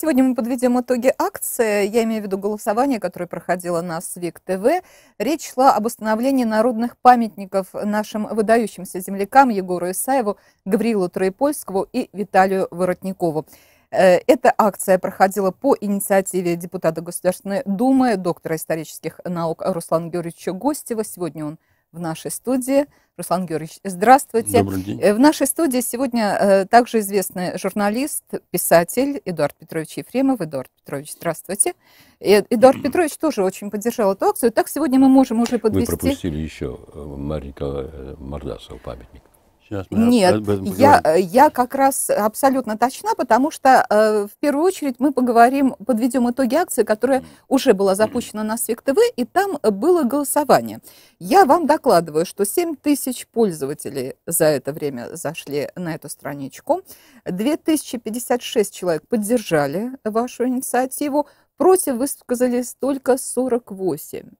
Сегодня мы подведем итоги акции, я имею в виду голосование, которое проходило на СВИК ТВ. Речь шла об установлении народных памятников нашим выдающимся землякам Егору Исаеву, Гаврилу Троепольскому и Виталию Воротникову. Э, эта акция проходила по инициативе депутата Государственной Думы, доктора исторических наук Руслана Георгиевича Гостева. Сегодня он в нашей студии. Руслан Георгиевич, здравствуйте. Добрый день. Э, в нашей студии сегодня э, также известный журналист, писатель Эдуард Петрович Ефремов. Эдуард Петрович, здравствуйте. Э, Эдуард Петрович тоже очень поддержал эту акцию. Так, сегодня мы можем уже подвести... Мы пропустили еще Мария Николаевна Мордасова, памятник. Сейчас мы Нет, об этом я, э, я как раз абсолютно точна, потому что э, в первую очередь мы поговорим, подведем итоги акции, которая уже была запущена на СВИК ТВ, и там было голосование. Я вам докладываю, что 7 тысяч пользователей за это время зашли на эту страничку, 2056 человек поддержали вашу инициативу, против высказались только 48.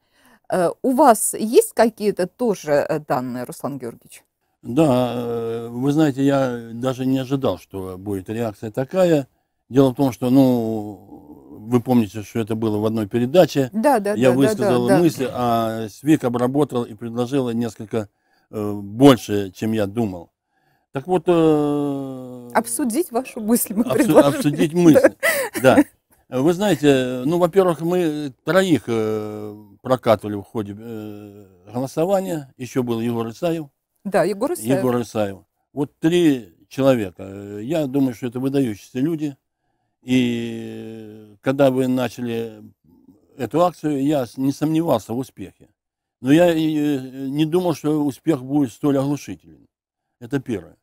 Э, у вас есть какие-то тоже э, данные, Руслан Георгиевич? Да, э, вы знаете, я даже не ожидал, что будет реакция такая. Дело в том, что, ну, вы помните, что это было в одной передаче. Да, да, я да. Я высказал да, да, мысли, да. а Свик обработал и предложил несколько э, больше, чем я думал. Так вот... Э, обсудить вашу мысль мы обсу- Обсудить мысль, да. Вы знаете, ну, во-первых, мы троих э, прокатывали в ходе э, голосования. Еще был Егор Исаев да, Егор Исаев. Егор Исаев. Вот три человека. Я думаю, что это выдающиеся люди. И когда вы начали эту акцию, я не сомневался в успехе. Но я э, не думал, что успех будет столь оглушителен. Это первое.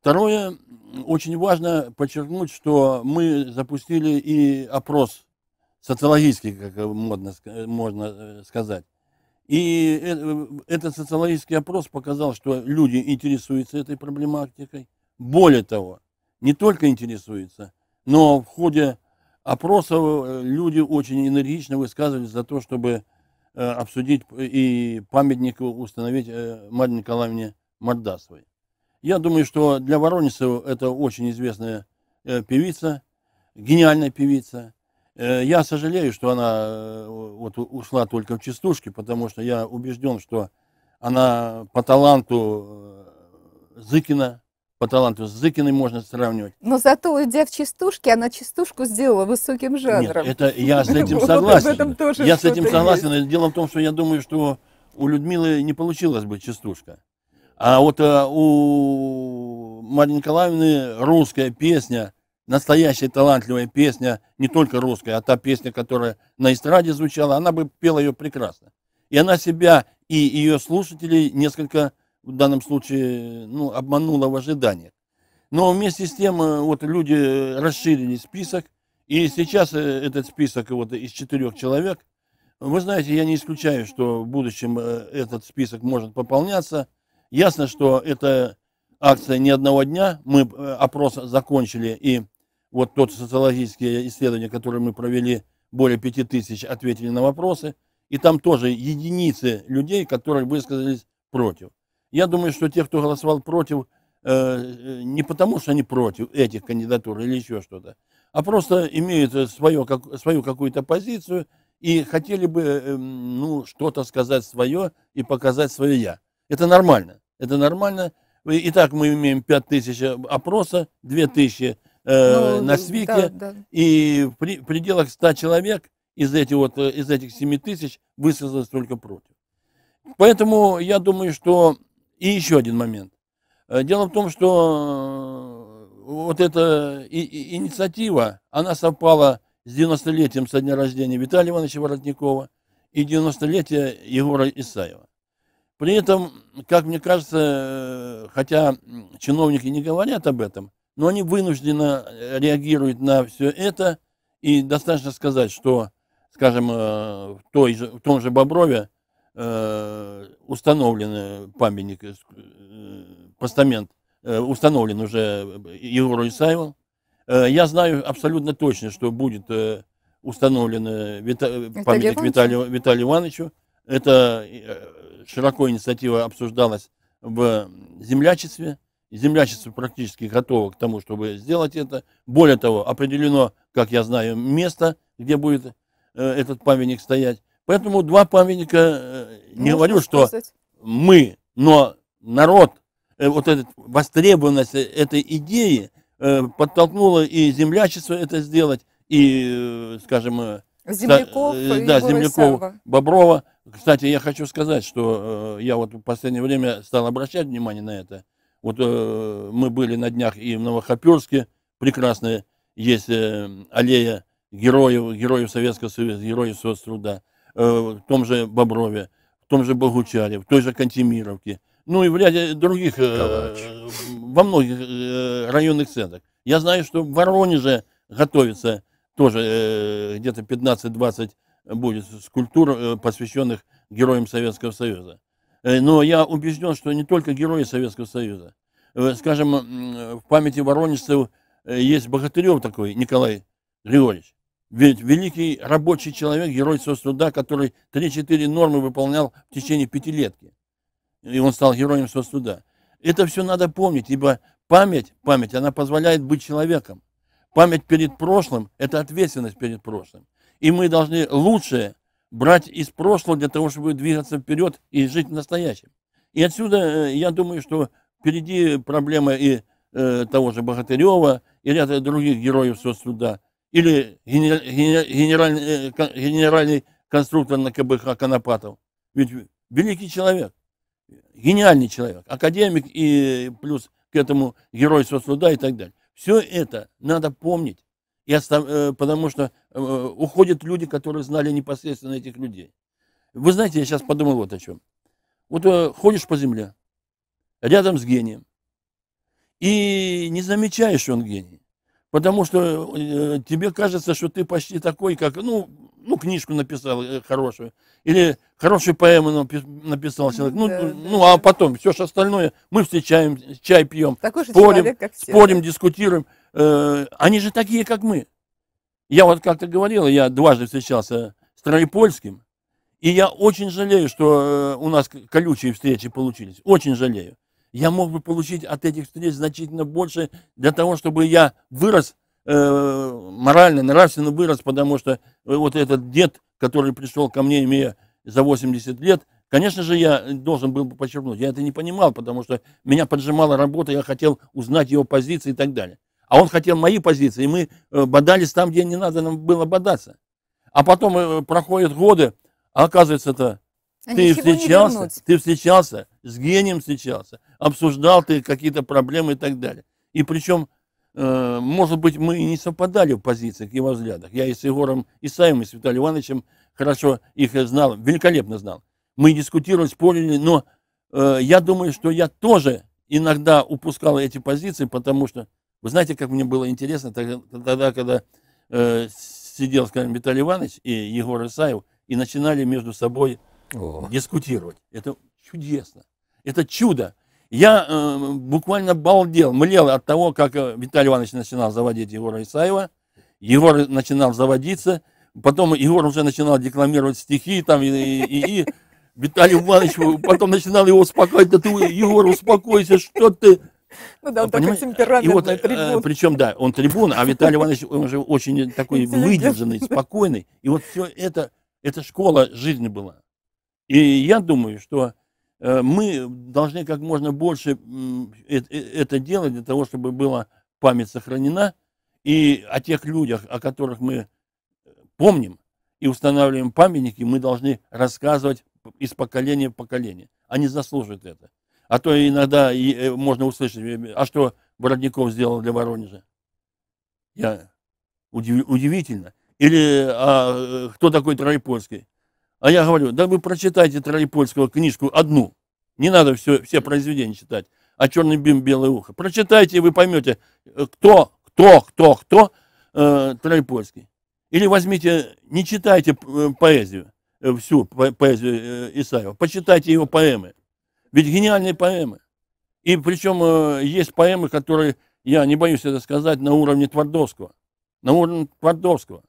Второе, очень важно подчеркнуть, что мы запустили и опрос социологический, как э, модно, можно э, сказать. И э, э, этот социологический опрос показал, что люди интересуются этой проблематикой. Более того, не только интересуются, но в ходе опросов э, люди очень энергично высказывались за то, чтобы обсудить и памятник установить Марье Николаевне Мордасовой. Я думаю, что для Воронежцев это очень известная певица, гениальная певица. Э, я сожалею, что она э, вот ушла только в частушки, потому что я убежден, что она по таланту э, Зыкина, по таланту с Зыкиной можно сравнивать. Но зато, уйдя в частушки, она частушку сделала высоким жанром. Нет, это я с этим согласен. я с этим согласен. Дело в том, что я думаю, что у Людмилы не получилась бы частушка. А вот у Марьи Николаевны русская песня – настоящая талантливая песня, не только русская, а та песня, которая на эстраде звучала, она бы пела ее прекрасно. И она себя и ее слушателей несколько, в данном случае, ну, обманула в ожиданиях. Но вместе с тем, э, вот люди э, расширили список, и сейчас э, этот список вот из четырех человек, вы знаете, я не исключаю, что в будущем этот список может пополняться. Ясно, что это акция не одного дня, мы опрос закончили, и вот тот социологические исследования, которые мы провели, более пяти тысяч ответили на вопросы, и там тоже единицы людей, которые высказались против. Я думаю, что те, кто голосовал против, э, э, не потому, что они против этих кандидатур или еще что-то, а просто имеют свое, как, свою какую-то позицию и хотели бы эм, ну, что-то сказать свое и показать свое «я». Это нормально. Это нормально. Итак, мы имеем 5000 опроса, 2000 э, ну, на свике Да, да. И при, пределах 100 человек из этих, вот, э, из этих 7 тысяч высказалось только против. Поэтому я думаю, что... И еще один момент. Э, дело в том, что э, вот эта и, и, инициатива, она совпала с 90-летием со дня рождения Виталия Ивановича Воротникова и 90-летия Егора Исаева. При этом, как мне кажется, хотя чиновники не говорят об этом, но они вынуждены э, реагируют на все это. И достаточно сказать, что, скажем, э, в, той же, в том же Боброве э, установлен памятник, постамент, установлен уже Егору Исаеву. Я знаю абсолютно точно, что будет установлен памятник Виталию, Виталию Ивановичу. Это широко инициатива обсуждалась в землячестве землячество практически готово к тому, чтобы сделать это. Более того, определено, как я знаю, место, где будет э, этот памятник стоять. Поэтому два памятника, э, не Можно говорю, что сказать. мы, но народ, э, вот эта востребованность этой идеи подтолкнула и землячество это сделать, и, скажем, земляков, да, земляков Боброва. Кстати, я хочу сказать, что я вот в последнее время стал обращать внимание на это. Вот э, мы были на днях и в Новохоперске, прекрасная есть э, аллея героев, героев Советского Союза, героев соцтруда, э, в том же Боброве, в том же Богучаре, в той же Кантемировке, ну и в ряде других, э, во многих э, районных центрах. Я знаю, что в Воронеже готовится тоже э, где-то 15-20 будет скульптур, э, посвященных героям Советского Союза. Э, но я убежден, что не только герои Советского Союза. Э, скажем, в памяти воронежцев э, есть богатырев такой, Николай Григорьевич. Ведь великий рабочий человек, герой соцтруда, который 3-4 нормы выполнял в течение пятилетки. И он стал героем соцтруда. Это все надо помнить, ибо память, память, она позволяет быть человеком. Память перед прошлым – это ответственность перед прошлым. И мы должны лучшее брать из прошлого для того, чтобы двигаться вперед и жить в настоящем. И отсюда, э, я думаю, что впереди проблема и э, того же Богатырева, и ряда других героев соцсуда, или генер, генер, генеральный, э, генеральный конструктор на КБХ Конопатов. Ведь великий человек, гениальный человек, академик и плюс к этому герой соцсуда и так далее. Все это надо помнить и остав... Э, потому что э, уходят люди, которые знали непосредственно этих людей. Вы знаете, я сейчас подумал вот о чем. Вот э, ходишь по земле, рядом с гением, и не замечаешь, что он гений. Потому что тебе кажется, что ты почти такой, как, ну, ну книжку написал хорошую, или хорошую поэму написал человек. Ну, да, ну да. а потом все же остальное мы встречаем, чай пьем, такой спорим, человек, все, спорим, да? дискутируем. Э, они же такие, как мы. Я вот как-то говорил, я дважды встречался с Троепольским, и я очень жалею, что э, у нас колючие встречи получились. Очень жалею. Я мог бы получить от этих встреч значительно больше для того, чтобы я вырос э, морально, нравственно вырос, потому что э, вот этот дед, который пришел ко мне, имея за 80 лет, конечно же, я должен был бы подчеркнуть. Я это не понимал, потому что меня поджимала работа, я хотел узнать его позиции и так далее. А он хотел мои позиции, и мы э, бодались там, где не надо нам было бодаться. А потом э, проходят годы, а оказывается это а ты встречался, ты встречался, с гением встречался, обсуждал ты какие-то проблемы и так далее. И причем, э, может быть, мы и не совпадали в позициях и во взглядах. Я и с Егором Исаевым, и с Виталием Ивановичем хорошо их знал, великолепно знал. Мы дискутировали, спорили, но э, я думаю, что я тоже иногда упускал эти позиции, потому что вы знаете, как мне было интересно тогда, когда э, сидел, скажем, Виталий Иванович и Егор Исаев, и начинали между собой О. дискутировать. Это чудесно. Это чудо. Я э, буквально балдел, млел от того, как э, Виталий Иванович начинал заводить Егора Исаева. Егор начинал заводиться. Потом Егор уже начинал декламировать стихи там и, и, и Виталий Иванович потом начинал его успокаивать. Да ты, Егор, успокойся, что ты? Ну да, он Понимаете? такой темпераментный, и вот, э, трибун. Причем, да, он трибун, а Виталий Иванович, он же очень такой выдержанный, спокойный. И вот все это, это школа жизни была. И я думаю, что э, мы должны как можно больше э, это делать для того, чтобы была память сохранена. И о тех людях, о которых мы помним и устанавливаем памятники, мы должны рассказывать из поколения в поколение. Они заслуживают это. А то иногда и э, можно услышать, э, а что Бородников сделал для Воронежа? Я удив, удивительно. Или а, э, кто такой Троепольский? А я говорю, да вы прочитайте Троепольского книжку одну. Не надо все, все произведения читать. А черный бим, белое ухо. Прочитайте, и вы поймете, кто, кто, кто, кто э, Троепольский. Или возьмите, не читайте поэзию, всю поэзию Исаева, почитайте его поэмы. Ведь гениальные поэмы. И причем э, есть поэмы, которые, я не боюсь это сказать, на уровне Твардовского. На уровне Твардовского.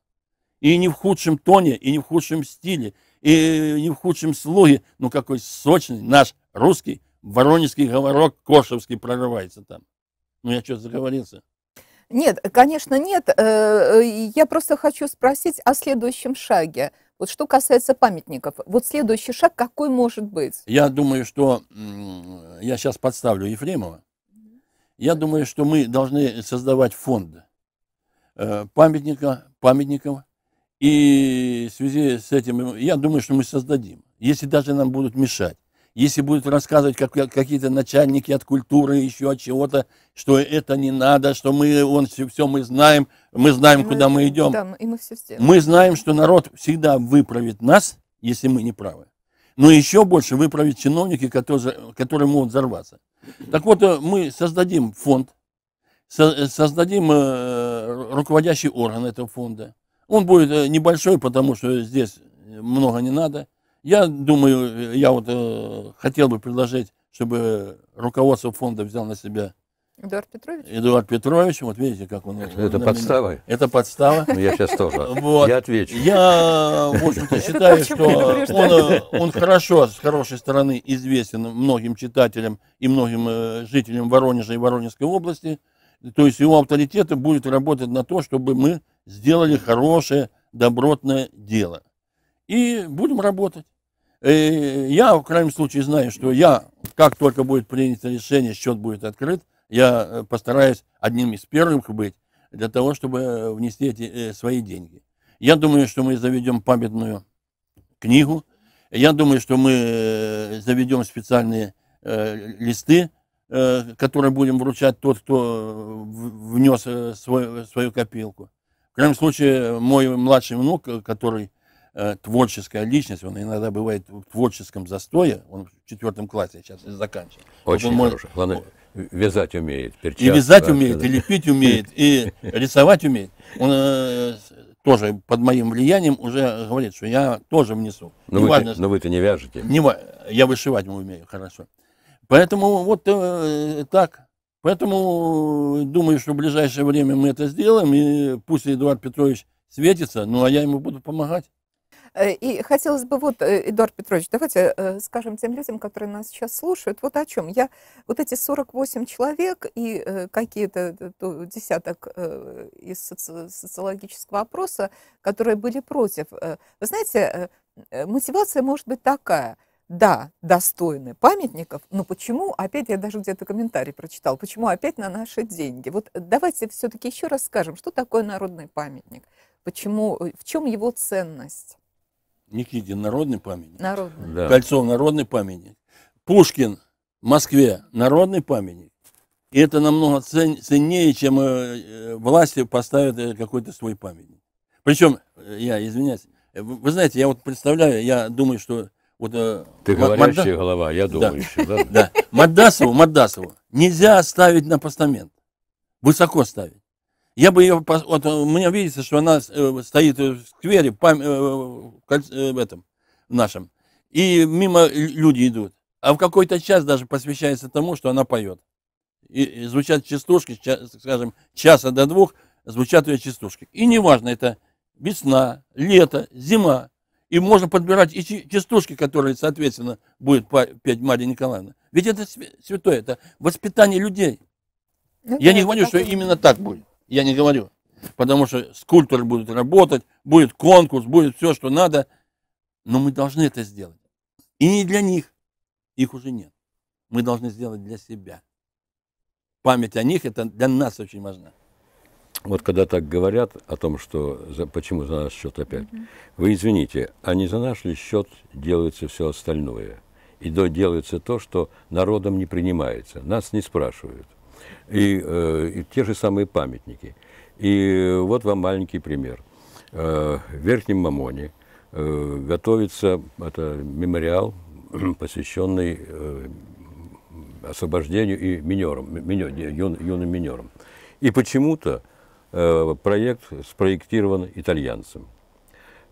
И не в худшем тоне, и не в худшем стиле, и не в худшем слоге. Ну какой сочный наш русский воронежский говорок Кошевский прорывается там. Ну я что, заговорился? Нет, конечно, нет. Э, э, я просто хочу спросить о следующем шаге. Вот что касается памятников, вот следующий шаг какой может быть? Я думаю, что я сейчас подставлю Ефремова. Я думаю, что мы должны создавать фонд э, памятника, памятников. И в связи с этим, э, я думаю, что мы создадим. Если даже нам будут мешать если будут рассказывать как, какие-то начальники от культуры, еще от чего-то, что это не надо, что мы, он, все, все мы знаем, мы знаем, и куда мы, мы идем. Да, и мы, все сделаем. мы знаем, что народ всегда выправит нас, если мы не правы. Но еще больше выправит чиновники, которые, которые могут взорваться. Так вот, э, мы создадим фонд, создадим э, руководящий орган этого фонда. Он будет э, небольшой, потому что здесь много не надо. Я думаю, э, я вот э, хотел бы предложить, чтобы руководство фонда взял на себя Эдуард Петрович? Эдуард Петрович, вот видите, как он... Это, это подстава? Меня. Ну, это подстава. я сейчас тоже. Вот. Я отвечу. Я, в общем-то, считаю, что он, э, он хорошо, с хорошей стороны, известен многим читателям и многим э, жителям Воронежа и Воронежской области. То есть его авторитет будет работать на то, чтобы мы сделали хорошее, добротное дело. И будем работать. Э, я, в крайнем случае, знаю, что я, как только будет принято решение, счет будет открыт, я э, постараюсь одним из первых быть для того, чтобы э, внести эти свои деньги. Я думаю, что мы заведем памятную книгу. Я думаю, что мы заведем специальные э, листы, э, которые будем вручать тот, кто внес свой, свою копилку. В крайнем случае, мой младший внук, который Э, творческая личность, он иногда бывает в творческом застое, он в четвертом классе сейчас заканчивает. Очень вот он хороший. Может... Главное, вязать умеет, перчатки. И вязать да, умеет, да. и лепить умеет, и рисовать умеет. Он э, тоже под моим влиянием уже говорит, что я тоже внесу. Но, не вы, но вы-то не вяжете. Не, я вышивать умею хорошо. Поэтому вот э, так. Поэтому думаю, что в ближайшее время мы это сделаем, и пусть Эдуард Петрович светится, ну а я ему буду помогать. Э, и хотелось бы, вот, э, Эдуард Петрович, давайте э, скажем тем людям, которые нас сейчас слушают, вот о чем. Я, вот эти 48 человек и какие-то десяток из социологического опроса, которые были против. Вы знаете, мотивация может быть такая – да, достойны памятников, но почему, опять я даже где-то комментарий прочитал, почему опять на наши деньги? Вот давайте все-таки еще раз скажем, что такое народный памятник, почему, в чем его ценность? Никитин народный памятник. Народный. Да. Кольцов народный памятник. Пушкин в Москве народный памятник. И это намного ценнее, чем э, э, власти поставят э, какой-то свой памятник. Причем, я извиняюсь, вы знаете, я вот представляю, я думаю, что вот... Ты Мадда... говорящая голова, я думающий. да. еще, да? нельзя ставить на постамент. Высоко ставить. Я бы ее, вот э, у меня видится, что она э, стоит э, в сквере, в этом нашем, и мимо люди идут. А в какой-то час даже посвящается тому, что она поет. И звучат частушки, скажем, часа до двух звучат ее частушки. И неважно, это весна, лето, зима. И можно подбирать и частушки, которые, соответственно, будет петь Мария Николаевна. Ведь это святое, это воспитание людей. Ну, Я не говорю, что именно так будет я не говорю. Потому что скульпторы будут работать, будет конкурс, будет все, что надо. Но мы должны это сделать. И не для них. Их уже нет. Мы должны сделать для себя. Память о них, это для нас очень важно. Вот когда так говорят о том, что за, почему за наш счет опять, mm-hmm. вы извините, а не за наш ли счет делается все остальное? И делается то, что народом не принимается. Нас не спрашивают и, э, и те же самые памятники. И вот вам маленький пример. Э, в Верхнем Мамоне э, готовится это мемориал, посвященный освобождению и минерам, минер, юн, юным минерам. И почему-то проект спроектирован итальянцем.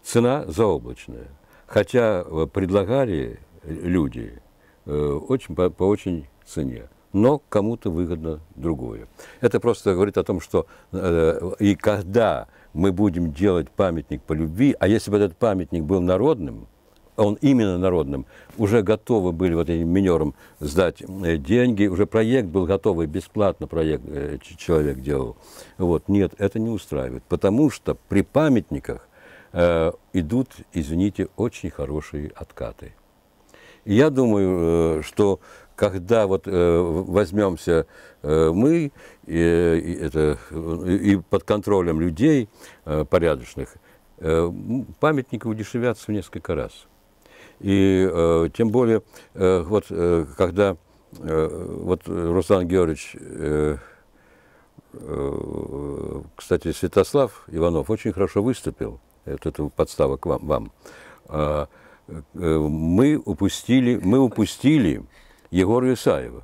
Цена заоблачная. Хотя предлагали люди очень, по, по очень цене но кому-то выгодно другое. Это просто говорит о том, что э, и когда мы будем делать памятник по любви, а если бы этот памятник был народным, он именно народным, уже готовы были вот этим минерам сдать э, деньги, уже проект был готовый, бесплатно проект э, человек делал. Вот, нет, это не устраивает, потому что при памятниках э, идут, извините, очень хорошие откаты. я думаю, э, что когда вот э, возьмемся э, мы и, э, и, это, э, и под контролем людей э, порядочных, э, памятники удешевятся в несколько раз. И э, тем более, э, вот э, когда э, вот Руслан Георгиевич, э, э, кстати, Святослав Иванов очень хорошо выступил, это, это подстава к вам, вам. Э, э, мы упустили, мы упустили Егора Исаева.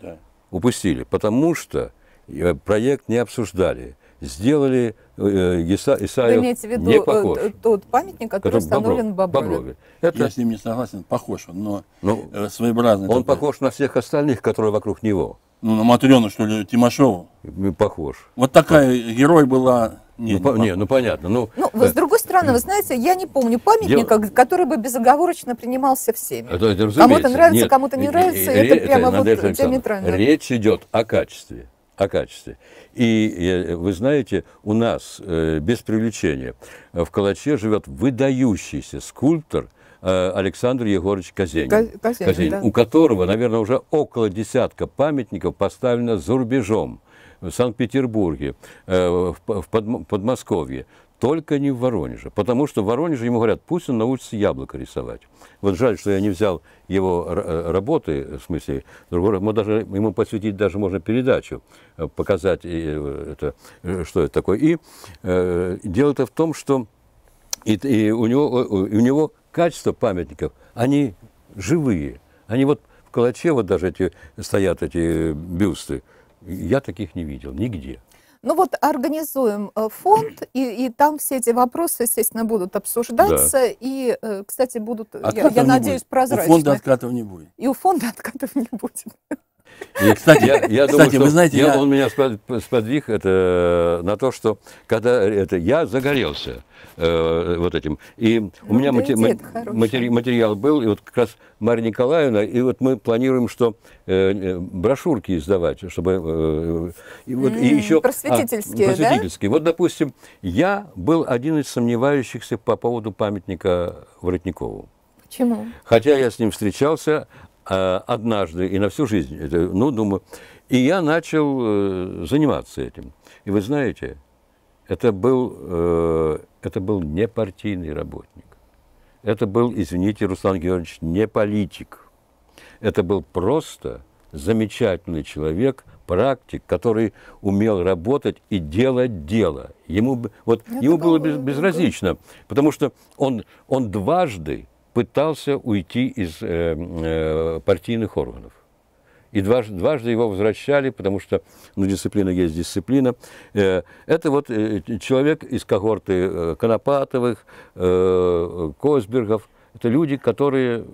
Да. Упустили, потому что э, проект не обсуждали. Сделали э, Иса, Исаев Вы имеете в виду э, похож. Э, тот памятник, который, который установлен Боброве. Боброве. Это... Я с ним не согласен, похож он, но ну, своеобразный. Он такой. похож на всех остальных, которые вокруг него. Ну, на Матрену, что ли, Тимошову. Похож. Вот такая да. герой была не, ну, не, не, ну понятно. Ну, ну э, с другой стороны, вы знаете, я не помню памятника, дело... который бы безоговорочно принимался всеми. Это, это кому-то нравится, нет, кому-то не э, нравится, э, ре, это прямо это, вот Александр, диаметрально. Речь идет о качестве, о качестве. И э, вы знаете, у нас, без привлечения, в Калаче живет выдающийся скульптор, Александр Егорович Казенин, Казенин, Казенин да. у которого, наверное, уже около десятка памятников поставлено за рубежом в Санкт-Петербурге, э, в Подмосковье, только не в Воронеже. Потому что в Воронеже ему говорят, пусть он научится яблоко рисовать. Вот жаль, что я не взял его э, работы, в смысле, мы даже, ему посвятить даже можно передачу, э, показать, это, что это такое. И э, дело-то в том, что и, и у, него, у него качество памятников, они живые. Они вот в Калаче, вот даже эти, стоят эти бюсты, я таких не видел нигде. Ну вот организуем э, фонд, и, и там все эти вопросы, естественно, будут обсуждаться, да. и, э, кстати, будут, откатов я, я надеюсь, будет. прозрачные. У фонда откатов не будет. И у фонда откатов не будет. И, кстати, я, я кстати, думаю, вы знаете, я, я... он меня сподвиг это, э, на то, что когда это, я загорелся э, вот этим. И ну, у меня мати- матери- материал был, и вот как раз Марья Николаевна, и вот мы планируем, что э, э брошюрки издавать, чтобы... Э, э и, вот, mm, и еще, просветительские, а, просветительские. Да? Вот, допустим, я был один из сомневающихся по поводу памятника Воротникову. Почему? Хотя я с ним встречался, а, однажды и на всю жизнь, ну, думаю. И я начал э, заниматься этим. И вы знаете, это был, э, это был не партийный работник. Это был, извините, Руслан Георгиевич, не политик. Это был просто замечательный человек, практик, который умел работать и делать дело. Ему, вот, ну, ему было без, безразлично, потому что он, он дважды пытался уйти из э, э партийных органов. И дважды, дважды его возвращали, потому что ну, дисциплина есть дисциплина. Э, это вот э, человек из когорты Конопатовых, Косбергов. Это люди, которые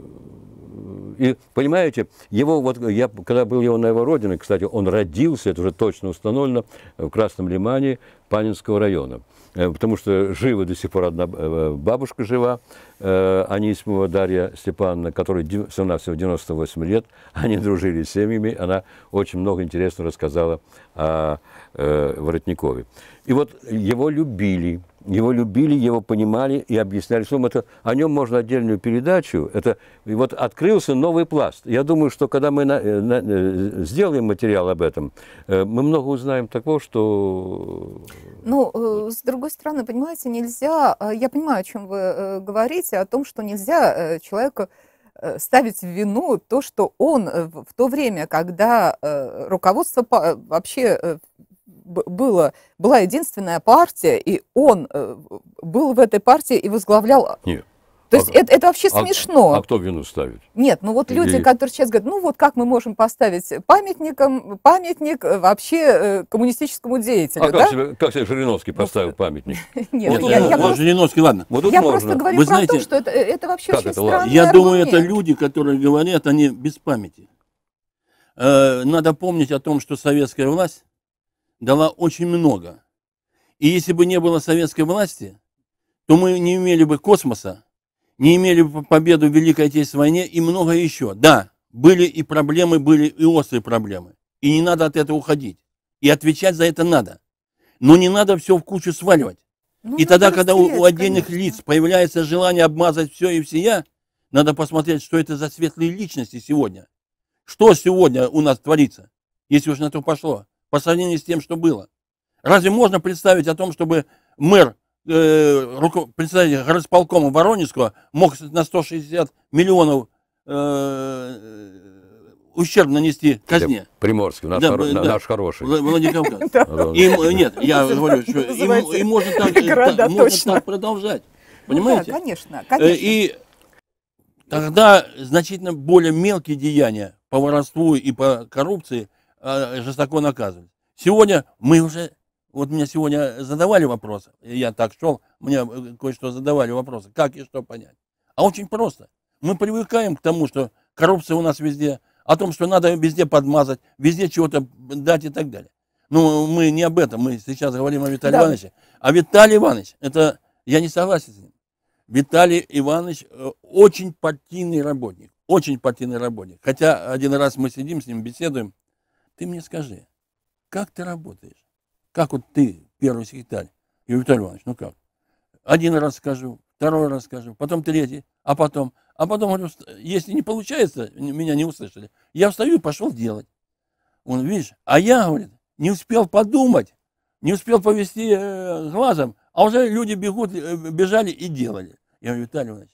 и, понимаете, его вот, я, когда был его на его родине, кстати, он родился, это уже точно установлено, в Красном Лимане Панинского района. Э, потому что жива до сих пор одна э, бабушка жива, э, Анисимова Дарья Степановна, которой она всего 98 лет, они дружили с семьями, она очень много интересного рассказала о Воротникове. И вот его любили, его любили, его понимали и объясняли. Словом, это, о нем можно отдельную передачу. Это, и вот открылся новый пласт. Я думаю, что когда мы на, э, на, э, сделаем материал об этом, э, мы много узнаем того, что... Ну, с другой стороны, понимаете, нельзя... Я понимаю, о чем вы говорите, о том, что нельзя человека ставить в вину то, что он в то время, когда руководство вообще было, была единственная партия, и он э, был в этой партии и возглавлял... Э, Нет. То есть а это, это вообще а, смешно. А кто вину ставит? Нет, ну вот Или... люди, которые сейчас говорят, ну вот как мы можем поставить памятником, памятник э, вообще коммунистическому деятелю, а да? как, себе, как себе Жириновский ну, поставил памятник? Нет, я Жириновский, ладно. Я просто говорю про то, что это вообще очень странный Я думаю, это люди, которые говорят, они без памяти. Надо помнить о том, что советская власть дала очень много. И если бы не было советской власти, то мы не имели бы космоса, не имели бы победу в Великой Отечественной войне и многое еще. Да, были и проблемы, были и острые проблемы. И не надо от этого уходить. И отвечать за это надо. Но не надо все в кучу сваливать. Ну, и тогда, когда свет, у, отдельных конечно. лиц появляется желание обмазать все и всея, надо посмотреть, что это за светлые личности сегодня. Что сегодня у нас творится, если уж на то пошло по сравнению с тем, что было. Разве можно представить о том, чтобы мэр, э, представитель горосполкома Воронежского мог на 160 миллионов э, ущерб нанести казне. Приморский, наш, да, хоро- да, наш хороший. Владикавказ. И, нет, я говорю, что и, и можно, так, продолжать. Ну понимаете? конечно, э, конечно. И тогда значительно более мелкие деяния по воровству и по коррупции – а, жестоко наказывались. Сегодня мы уже, вот меня сегодня задавали вопросы, я так шел, мне э, кое-что задавали вопросы, как и что понять. А очень просто. Мы привыкаем к тому, что коррупция у нас везде, о том, что надо везде подмазать, везде чего-то дать и так далее. Ну, мы не об этом, мы сейчас говорим о Виталии да. Ивановиче. А Виталий Иванович, это я не согласен с ним. Виталий Иванович э, очень партийный работник, очень партийный работник. Хотя один раз мы сидим с ним, беседуем, ты мне скажи, как ты работаешь? Как вот ты, первый секретарь, и Виталий Иванович, ну как? Один раз скажу, второй раз скажу, потом третий, а потом, а потом, говорю, если не получается, меня не услышали, я встаю и пошел делать. Он, видишь, а я, говорит, не успел подумать, не успел повести э, глазом, а уже люди бегут, э, бежали и делали. Я говорю, Виталий Иванович,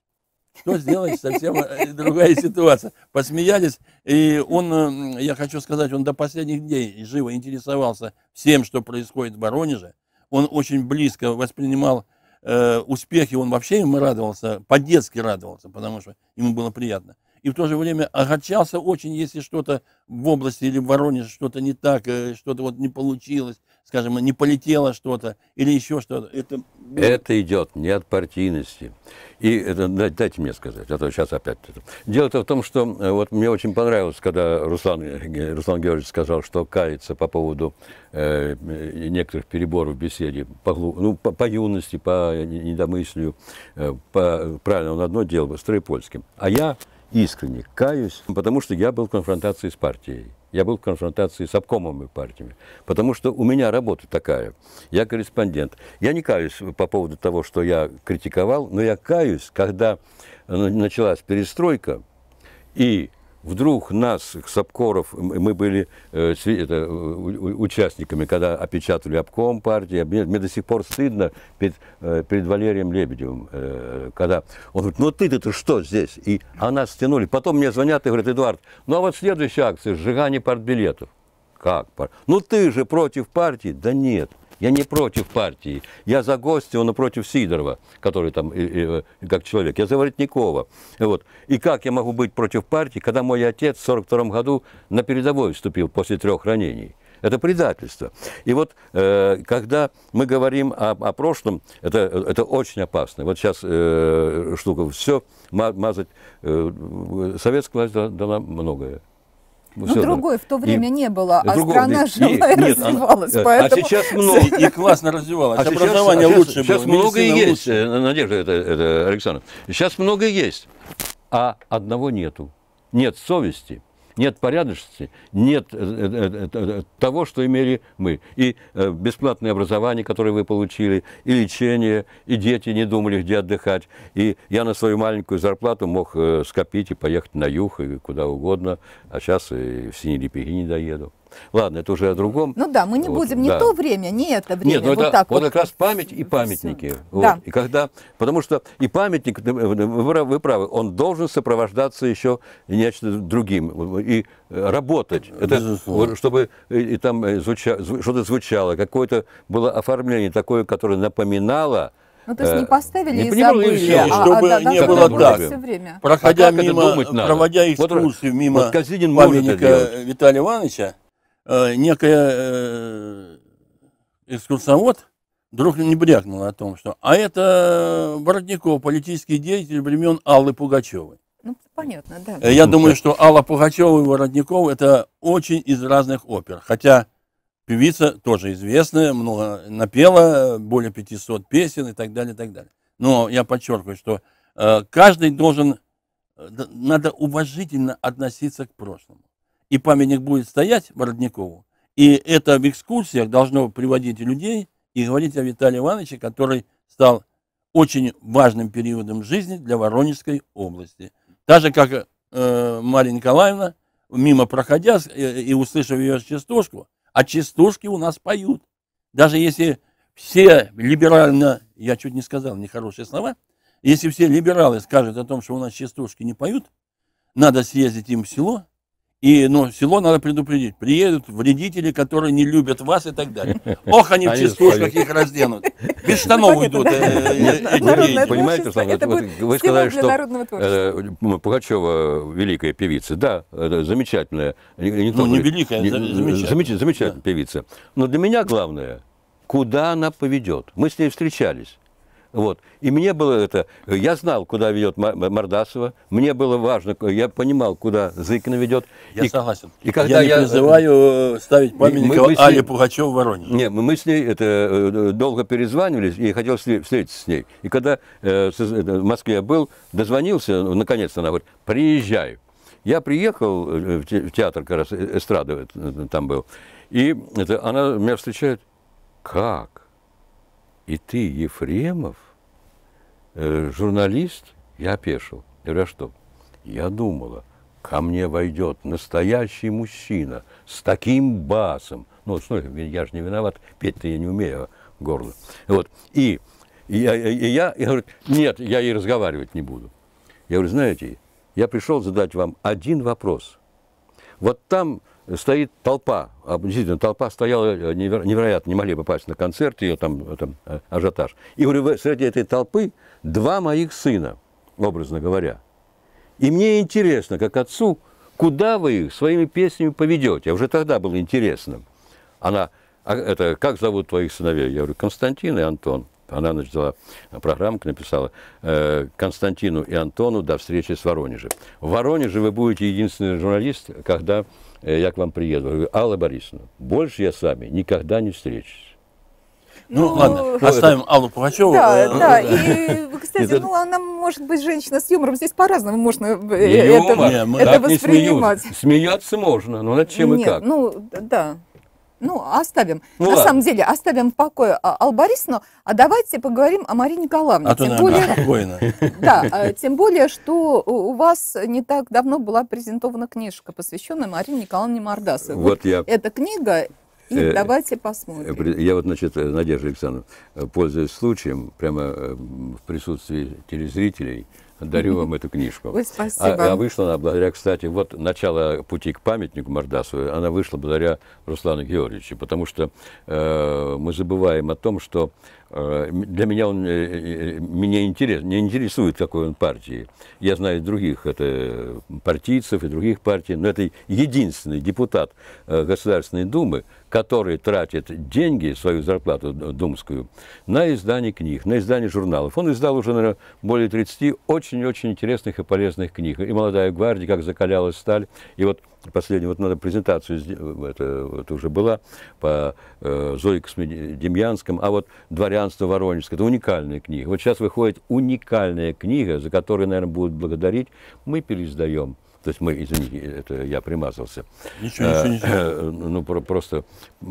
что сделать, совсем э, другая ситуация. Посмеялись, и он, э, я хочу сказать, он до последних дней живо интересовался всем, что происходит в Воронеже. Он очень близко воспринимал э, успехи, он вообще ему радовался, по-детски радовался, потому что ему было приятно. И в то же время огорчался очень, если что-то в области или в Воронеже что-то не так, э, что-то вот не получилось, скажем, не полетело что-то или еще что-то. Это, это идет не от партийности. И это, дайте мне сказать, а то сейчас опять... Дело-то в том, что э, вот мне очень понравилось, когда Руслан, э, Руслан Георгиевич сказал, что кается по поводу э, э, некоторых переборов в беседе, по, ну, по, по юности, по недомыслию, по, правильно, он одно дело с Троепольским. А я искренне каюсь, потому что я был в конфронтации с партией я был в конфронтации с обкомовыми партиями, потому что у меня работа такая, я корреспондент. Я не каюсь по поводу того, что я критиковал, но я каюсь, когда э, началась перестройка, и вдруг нас, Сапкоров, мы были э, это, э, участниками, когда опечатали обком партии, а мне, мне до сих пор стыдно перед, э, перед Валерием Лебедевым, э, когда он говорит, ну ты-то что здесь? И она а стянули. Потом мне звонят и говорят, Эдуард, ну а вот следующая акция – сжигание партбилетов. Как? Ну ты же против партии? Да нет. Я не против партии. Я за Гостева, против Сидорова, который там и, и, э, как человек. Я за Воротникова. Вот. И как я могу быть против партии, когда мой отец в 1942 году на передовой вступил после трех ранений? Это предательство. И вот э, когда мы говорим о, о прошлом, это, это очень опасно. Вот сейчас э, штука, все мазать. Э, советская власть дала многое. Ну, все другой в то время и, не было, а другого, страна жила и, и нет, развивалась. Она, э, поэтому... А сейчас много. И, классно развивалась, а образование сейчас, лучше сейчас, было. Сейчас много есть, лучше. Э, Надежда это, это, Александр. Сейчас много есть, а одного нету. Нет совести, нет порядочности, нет э, э, э, того, что имели мы. И бесплатное образование, которое вы получили, и лечение, и дети не думали, где отдыхать. И я на свою маленькую зарплату мог скопить и поехать на юг, и куда угодно. А сейчас и в Синей Лепехи не доеду. Ладно, это уже о другом. Ну да, мы не вот, будем, не да. то время, не это время. Нет, ну но вот это, так вот, вот как раз память и памятники. Вот. Да. И когда, потому что и памятник, вы, правы, он должен сопровождаться еще нечто другим и работать, это, чтобы и, там звуча, что-то звучало, какое-то было оформление такое, которое напоминало. Ну, то есть не э, поставили не и забыли. Все, а, чтобы а, да, не было так. Проходя а мимо, проводя экскурсию вот, мимо вот Казинин памятника Виталия Ивановича, Э, некая э, экскурсовод вдруг не брякнула о том, что а это Бородников, политический деятель времен Аллы Пугачевой. Ну, понятно, да. Э, я ну думаю, что Алла Пугачева и Воротников – это очень из разных опер. Хотя певица тоже известная, много напела, более 500 песен и так далее, и так далее. Но я подчеркиваю, что э, каждый должен, э, надо уважительно относиться к прошлому и памятник будет стоять Бородникову, и это в экскурсиях должно приводить людей и говорить о Виталии Ивановиче, который стал очень важным периодом жизни для Воронежской области. Так же, как э, Марья Николаевна, мимо проходя э, и услышав ее частушку, а частушки у нас поют. Даже если все либерально, я чуть не сказал нехорошие слова, если все либералы скажут о том, что у нас частушки не поют, надо съездить им в село, и, ну, село надо предупредить. Приедут вредители, которые не любят вас и так далее. Ох, они в частушках их разденут. Без штанов уйдут. Э, э, понимаете, вы сказали, что э, Пугачева великая певица. Да, замечательная. Ну, не великая, замечательная. Замечательная певица. Но для меня главное, куда она поведет. Мы с ней встречались. Вот. И мне было это, я знал, куда ведет Мордасова, мне было важно, я понимал, куда Зыкина ведет. Я и, согласен. И когда я, не я призываю э, ставить памятник Али Пугачеву в Воронеже. Нет, мы, мы с ней это, э, долго перезванивались, и хотел встретиться с ней. И когда э, в Москве я был, дозвонился, ну, наконец-то она говорит, приезжай. Я приехал э, в театр, как раз эстрада там был, и это, она меня встречает, как? И ты, Ефремов? Э, журналист, я опешил. Я говорю, а что? Я думала, ко мне войдет настоящий мужчина с таким басом. Ну, что, я же не виноват, петь-то я не умею горло. Вот. И, и, я, и я, я говорю, нет, я ей разговаривать не буду. Я говорю, знаете, я пришел задать вам один вопрос. Вот там стоит толпа, а, действительно, толпа стояла э, неверо невероятно, не могли попасть на концерт, ее там, э, там э, ажиотаж. И говорю, среди этой толпы два моих сына, образно говоря. И мне интересно, как отцу, куда вы их своими песнями поведете? Уже тогда было интересно. Она, а это, как зовут твоих сыновей? Я говорю, Константин и Антон. Она начала программку, написала Константину и Антону до встречи с Воронежем. В Воронеже вы будете единственный журналист, когда Э, я к вам приеду. говорю, Алла Борисовна, больше я с вами никогда не встречусь. Ну, ну ладно, ну, оставим это... Аллу Пугачеву. Да, э, да. Э, и, кстати, ну она может быть женщина с юмором. Здесь по-разному можно это, это воспринимать. Смеяться можно, но над чем и как. Ну, да ну, оставим. Ну, На ладно. самом деле, оставим в покое а, Албарисну, а давайте поговорим о Марии Николаевне. А тем то, более, спокойно. Да, а, тем более, что у вас не так давно была презентована книжка, посвященная Марии Николаевне Мордасовой. Вот, вот я... Эта книга, и э, давайте посмотрим. Э, я вот, значит, э, Надежда Александровна, э, пользуясь случаем, прямо в присутствии телезрителей, дарю вам эту книжку. Ой, спасибо. А, а вышла она благодаря, кстати, вот начало пути к памятнику Мордасову, она вышла благодаря Руслану Георгиевичу, потому что э, мы забываем о том, что э, для меня он, э, э, меня интерес, не интересует, какой он партии. Я знаю других это партийцев и других партий, но это единственный депутат э, Государственной Думы, который тратит деньги, свою зарплату думскую, на издание книг, на издание журналов. Он издал уже, наверное, более 30 очень очень-очень интересных и полезных книг. И «Молодая гвардия», «Как закалялась сталь». И вот последнюю, вот надо презентацию, э, это вот уже была, по э, Зое Космодемьянском, а вот «Дворянство Воронежское». Это уникальная книга. Вот сейчас выходит уникальная книга, за которую, наверное, будут благодарить. Мы переиздаем. То есть мы, извините, это я примазался. Ничего, ничего, э, ничего. Э, ну, про, просто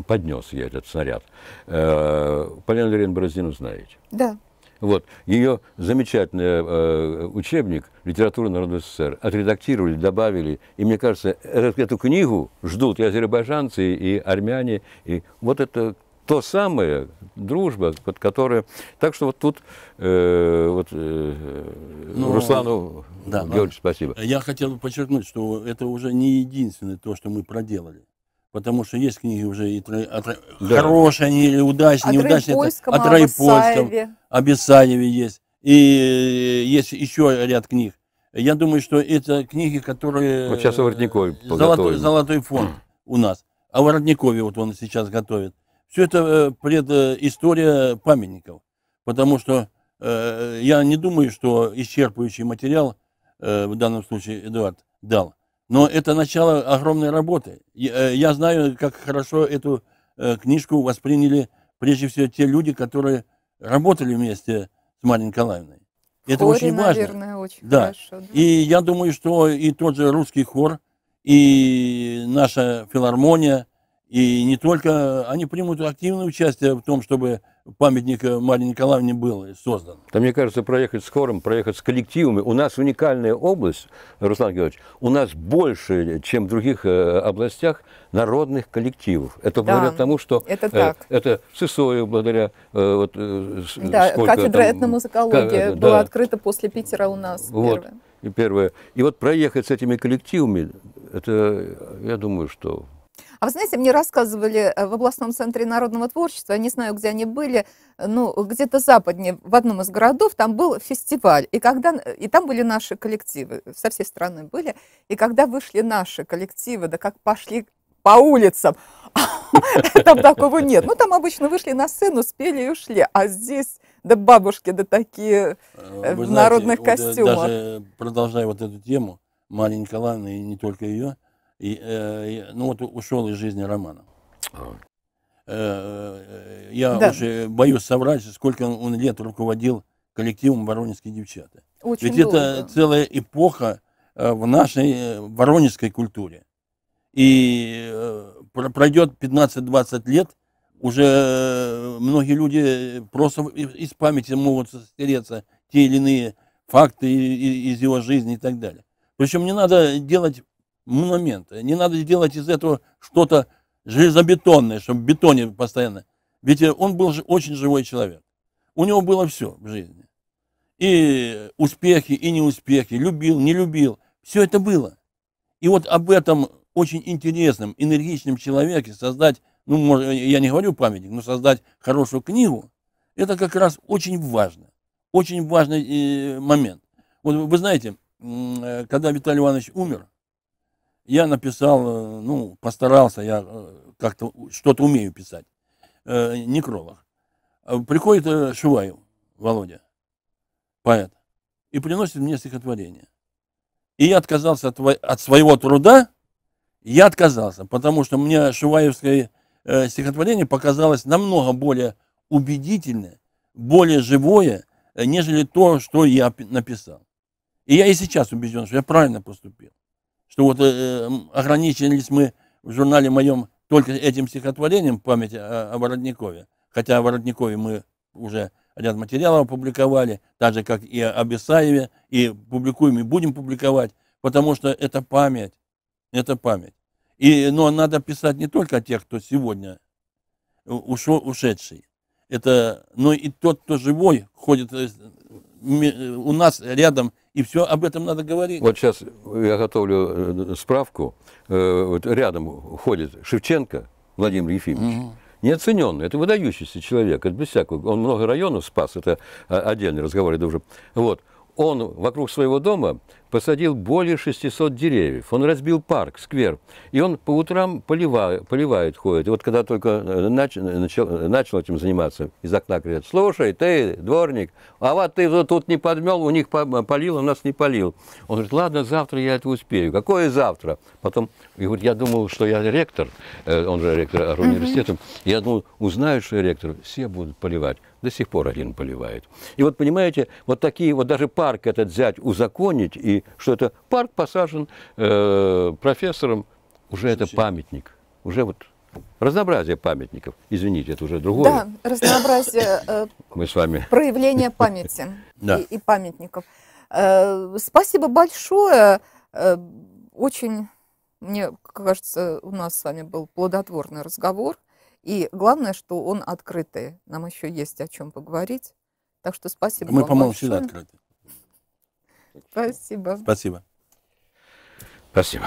поднес я этот снаряд. Э, Полина Андреевна Бороздину знаете? Да. Вот. Ее замечательный э, э, учебник «Литература народа СССР» отредактировали, добавили. И мне кажется, эту, эту книгу ждут и азербайджанцы, и армяне. И вот это то самое, дружба, под которое... Так что вот тут э, вот, э, ну, Руслану да, ну, Георгиевичу спасибо. Я хотел бы подчеркнуть, что это уже не единственное то, что мы проделали потому что есть книги уже и трой, о, да. хорошие они или удачные, неудачные. Троепольском, это, о Троепольском, о Бесаеве есть. И э, есть еще ряд книг. Я думаю, что это книги, которые... Ну, вот сейчас о Воротникове э, золотой, золотой фонд у нас. О а Воротникове вот он сейчас готовит. Все это э, предыстория памятников. Потому что э, я не думаю, что исчерпывающий материал э, в данном случае Эдуард дал. Но это начало огромной работы. Я э, знаю, как хорошо эту э, книжку восприняли прежде всего те люди, которые работали вместе с Марьей Николаевной. Это хоре, очень важно. Наверное, очень да. хорошо. Да. И я думаю, что и тот же русский хор, и наша филармония, и не только они примут активное участие в том, чтобы памятник э, Марии Николаевне был создан. Да, мне кажется, проехать с хором, проехать с коллективами. У нас уникальная область, Руслан Георгиевич, у нас больше, чем в других э, областях, народных коллективов. Это да, благодаря тому, что это, э, так. Э, это Сысоев, благодаря... Э, вот, э, да, кафедра там, этномузыкологии ка- была да. открыта после Питера у нас вот. первая. И первое. И вот проехать с этими коллективами, это, я думаю, что а вы знаете, мне рассказывали э, в областном центре народного творчества, я не знаю, где они были, ну, где-то западнее, в одном из городов, там был фестиваль, и, когда, э, и там были наши коллективы, со всей страны были, и когда вышли наши коллективы, да как пошли по улицам, там такого нет. Ну, там обычно вышли на сцену, спели и ушли, а здесь да бабушки, да такие э, Вы в знаете, народных вот костюмах. Даже продолжая вот эту тему, Марья Николаевна и не только ее, и, э, ну вот ушел из жизни Романа. А. Э, э, я да. уже боюсь соврать, сколько он, лет руководил коллективом «Воронежские девчата». Очень Ведь долго. это целая эпоха э, в нашей воронежской культуре. И пройдет 15-20 лет, уже многие люди просто из памяти могут стереться те или иные факты из его жизни и так далее. Причем не надо делать монумент. Не надо делать из этого что-то железобетонное, чтобы в бетоне постоянно. Ведь он был очень живой человек. У него было все в жизни. И успехи, и неуспехи, любил, не любил. Все это было. И вот об этом очень интересном, энергичном человеке создать, ну, может, я не говорю памятник, но создать хорошую книгу, это как раз очень важно. Очень важный э, момент. Вот вы знаете, э, когда Виталий Иванович умер, я написал, э, ну, постарался, я э, как-то что-то умею писать, э, некролог. Э, приходит Шуваев, Володя, поэт, и приносит мне стихотворение. И я отказался от, от своего труда, я отказался, потому что мне Шуваевское э, стихотворение показалось намного более убедительное, более живое, нежели то, что я написал. И я и сейчас убежден, что я правильно поступил что вот э, ограничились мы в журнале моем только этим стихотворением памяти о, о Воротникове, хотя о Воротникове мы уже ряд материалов опубликовали, так же, как и об Исаеве и публикуем, и будем публиковать, потому что это память, это память. И, но надо писать не только о тех, кто сегодня ушел, ушедший, это, но и тот, кто живой, ходит э, у нас рядом и все об этом надо говорить. Вот сейчас я готовлю э, справку. Э, вот рядом ходит Шевченко Владимир Ефимович. Угу неоцененный, это выдающийся человек, это без всякого, он много районов спас, это э, отдельный разговор, это уже, вот, он вокруг своего дома посадил более 600 деревьев. Он разбил парк, сквер. И он по утрам поливает, поливает ходит. И вот когда только э, нач, начал, начал этим заниматься, из окна говорят, слушай, ты дворник, а вот ты вот тут не подмел, у них полил, у нас не полил. Он говорит, ладно, завтра я это успею. Какое завтра? Потом, и вот я думал, что я ректор, э, он же ректор университета, я думал, узнаю, что я ректор, все будут поливать до сих пор один поливает. И вот понимаете, вот такие вот даже парк этот взять, узаконить, и что это парк посажен э, профессором, уже это памятник, уже вот Разнообразие памятников. Извините, это уже другое. Да, разнообразие э, Мы с вами. проявления памяти да. и, и памятников. Э, спасибо большое. Э, очень, мне кажется, у нас с вами был плодотворный разговор. И главное, что он открытый. Нам еще есть о чем поговорить. Так что спасибо. Мы, по-моему, всегда открыты. Спасибо. Спасибо. Спасибо.